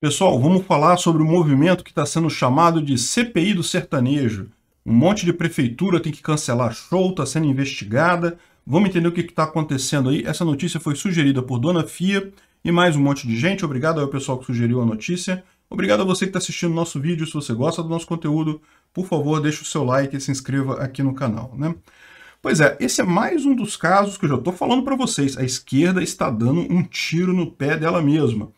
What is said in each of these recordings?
Pessoal, vamos falar sobre o movimento que está sendo chamado de CPI do sertanejo. Um monte de prefeitura tem que cancelar show, está sendo investigada. Vamos entender o que está acontecendo aí. Essa notícia foi sugerida por Dona Fia e mais um monte de gente. Obrigado ao pessoal que sugeriu a notícia. Obrigado a você que está assistindo nosso vídeo. Se você gosta do nosso conteúdo, por favor, deixe o seu like e se inscreva aqui no canal. Né? Pois é, esse é mais um dos casos que eu já estou falando para vocês. A esquerda está dando um tiro no pé dela mesma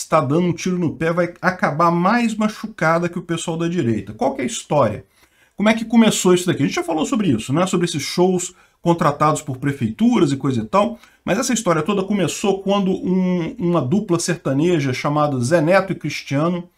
está dando um tiro no pé, vai acabar mais machucada que o pessoal da direita. Qual que é a história? Como é que começou isso daqui? A gente já falou sobre isso, né? Sobre esses shows contratados por prefeituras e coisa e tal. Mas essa história toda começou quando um, uma dupla sertaneja chamada Zé Neto e Cristiano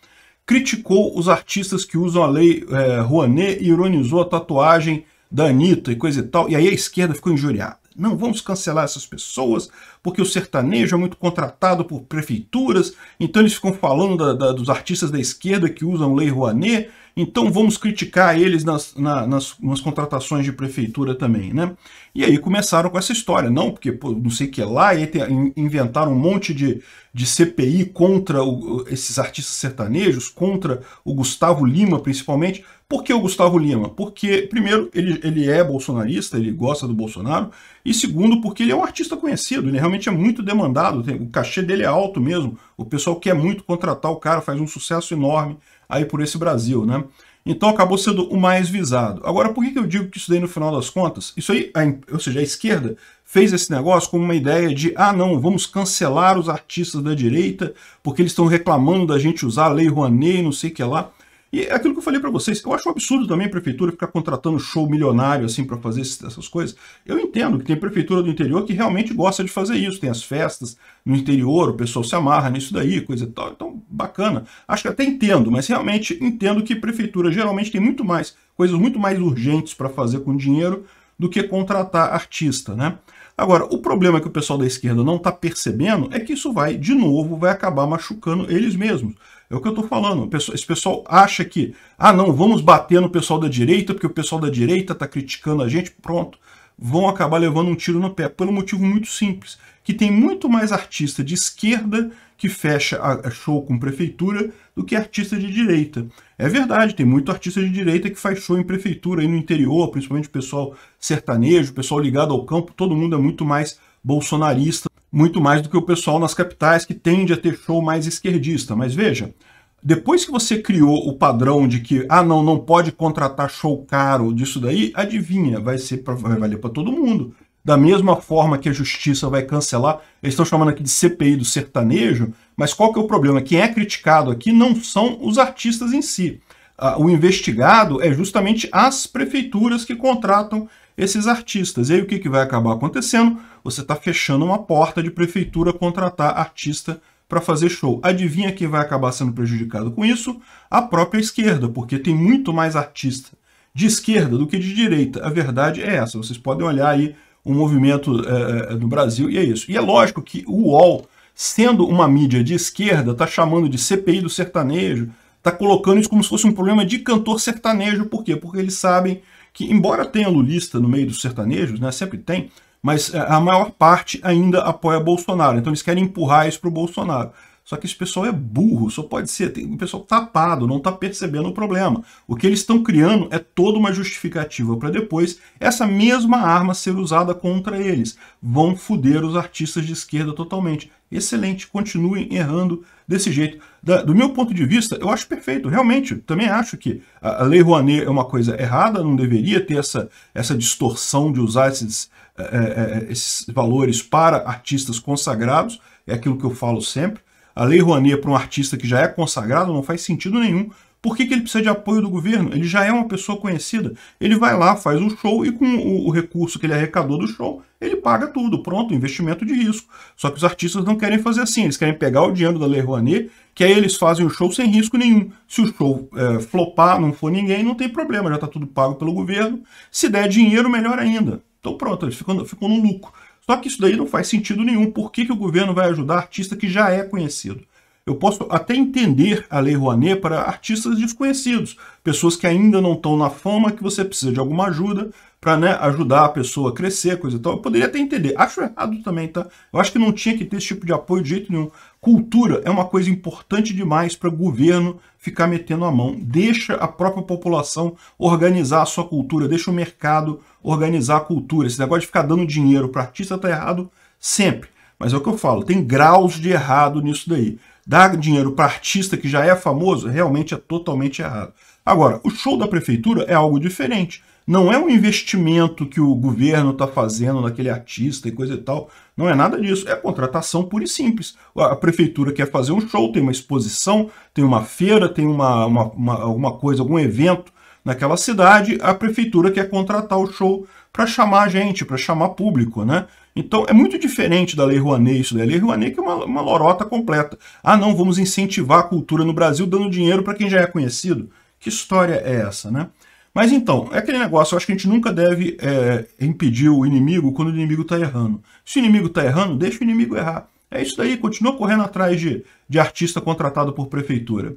criticou os artistas que usam a lei é, Rouanet e ironizou a tatuagem da Anitta e coisa e tal. E aí a esquerda ficou injuriada. Não vamos cancelar essas pessoas, porque o sertanejo é muito contratado por prefeituras, então eles ficam falando da, da, dos artistas da esquerda que usam Lei Rouanet, então vamos criticar eles nas, na, nas, nas, contratações de prefeitura também, né? E aí começaram com essa história, não, porque pô, não sei o que é lá, e inventaram um monte de, de CPI contra o, esses artistas sertanejos, contra o Gustavo Lima principalmente. Por que o Gustavo Lima? Porque, primeiro, ele, ele é bolsonarista, ele gosta do Bolsonaro, e segundo, porque ele é um artista conhecido, ele realmente é muito demandado, tem, o cachê dele é alto mesmo, o pessoal quer muito contratar o cara, faz um sucesso enorme, aí por esse Brasil, né? Então acabou sendo o mais visado. Agora, por que, eu digo que isso daí no final das contas? Isso aí, ou seja, a esquerda fez esse negócio como uma ideia de ah não, vamos cancelar os artistas da direita porque eles estão reclamando da gente usar a lei Rouanet não sei o que lá. E é aquilo que eu falei para vocês, eu acho um absurdo também a prefeitura ficar contratando show milionário assim para fazer essas coisas. Eu entendo que tem prefeitura do interior que realmente gosta de fazer isso, tem as festas no interior, o pessoal se amarra nisso daí, coisa e tal. Então, bacana. Acho que até entendo, mas realmente entendo que prefeitura geralmente tem muito mais coisas muito mais urgentes para fazer com dinheiro do que contratar artista, né? Agora, o problema que o pessoal da esquerda não está percebendo é que isso vai, de novo, vai acabar machucando eles mesmos. É o que eu estou falando. Esse pessoal acha que, ah, não, vamos bater no pessoal da direita, porque o pessoal da direita está criticando a gente, pronto. Vão acabar levando um tiro no pé, pelo motivo muito simples, que tem muito mais artista de esquerda que fecha a show com prefeitura do que artista de direita. É verdade, tem muito artista de direita que faz show em prefeitura, aí no interior, principalmente o pessoal sertanejo, o pessoal ligado ao campo, todo mundo é muito mais bolsonarista muito mais do que o pessoal nas capitais que tende a ter show mais esquerdista. Mas veja, depois que você criou o padrão de que, ah, não, não pode contratar show caro disso daí, adivinha, vai, ser pra, vai valer para todo mundo. Da mesma forma que a justiça vai cancelar, eles estão chamando aqui de CPI do sertanejo, mas qual que é o problema? Quem é criticado aqui não são os artistas em si. Ah, o investigado é justamente as prefeituras que contratam esses artistas. E aí o que, que vai acabar acontecendo? Você está fechando uma porta de prefeitura contratar artista para fazer show. Adivinha quem vai acabar sendo prejudicado com isso? A própria esquerda, porque tem muito mais artista de esquerda do que de direita. A verdade é essa. Vocês podem olhar aí o movimento é, é do Brasil e é isso. E é lógico que o UOL, sendo uma mídia de esquerda, está chamando de CPI do sertanejo, está colocando isso como se fosse um problema de cantor sertanejo. Por quê? Porque eles sabem que embora tenha lulista no meio dos sertanejos, né, sempre tem, mas é, a maior parte ainda apoia Bolsonaro. Então eles querem empurrar isso para o Bolsonaro. Só que esse pessoal é burro, só pode ser. Tem um pessoal tapado, não está percebendo o problema. O que eles estão criando é toda uma justificativa para depois essa mesma arma ser usada contra eles. Vão foder os artistas de esquerda totalmente. Excelente, continuem errando desse jeito. Da, do meu ponto de vista, eu acho perfeito, realmente. Também acho que a, a, Lei Rouanet é uma coisa errada, não deveria ter essa, essa distorção de usar esses, é, é, é esses valores para artistas consagrados, é aquilo que eu falo sempre. A Lei Rouanet é para um artista que já é consagrado não faz sentido nenhum, por que, que ele precisa de apoio do governo? Ele já é uma pessoa conhecida. Ele vai lá, faz um show e com o, o recurso que ele arrecadou do show, ele paga tudo. Pronto, investimento de risco. Só que os artistas não querem fazer assim. Eles querem pegar o dinheiro da Lei Rouanet, que aí eles fazem o show sem risco nenhum. Se o show é, flopar, não for ninguém, não tem problema. Já está tudo pago pelo governo. Se der dinheiro, melhor ainda. Então pronto, eles ficam, ficam no lucro. Só que isso daí não faz sentido nenhum. Por que, que o governo vai ajudar artista que já é conhecido? Eu posso até entender a Lei Rouanet para artistas desconhecidos, pessoas que ainda não estão na fama, que você precisa de alguma ajuda para né, ajudar a pessoa a crescer, coisa e tal. Eu poderia até entender. Acho errado também, tá? Eu acho que não tinha que ter esse tipo de apoio de jeito nenhum. Cultura é uma coisa importante demais para o governo ficar metendo a mão. Deixa a própria população organizar a sua cultura, deixa o mercado organizar a cultura. Esse negócio de ficar dando dinheiro para artista está errado sempre. Mas é o que eu falo, tem graus de errado nisso daí. Dar dinheiro para artista que já é famoso realmente é totalmente errado. Agora, o show da prefeitura é algo diferente. Não é um investimento que o governo está fazendo naquele artista e coisa e tal. Não é nada disso. É contratação pura e simples. A prefeitura quer fazer um show, tem uma exposição, tem uma feira, tem uma, uma, uma, alguma coisa, algum evento naquela cidade, a prefeitura quer contratar o show para chamar gente, para chamar público, né? Então é muito diferente da Lei Rouanet isso daí. A Lei Rouanet que é uma, uma lorota completa. Ah, não, vamos incentivar a cultura no Brasil dando dinheiro para quem já é conhecido. Que história é essa, né? Mas então, é aquele negócio, eu acho que a gente nunca deve é, impedir o inimigo quando o inimigo está errando. Se o inimigo está errando, deixa o inimigo errar. É isso daí, continua correndo atrás de, de artista contratado por prefeitura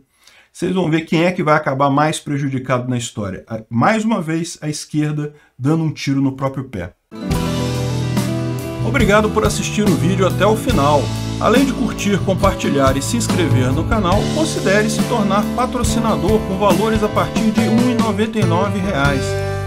vocês vão ver quem é que vai acabar mais prejudicado na história. Mais uma vez, a esquerda dando um tiro no próprio pé. Obrigado por assistir o vídeo até o final. Além de curtir, compartilhar e se inscrever no canal, considere se tornar patrocinador com valores a partir de R$ 1,99